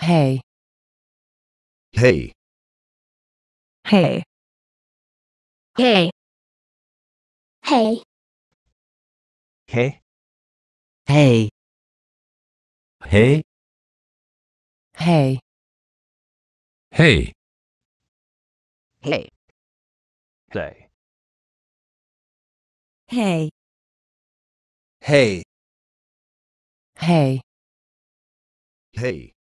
Hey. Hey. Hey. Hey. Hey. Hey. Hey. Hey. Hey. Hey. Hey. Play. Hey. Hey. Hey. Hey.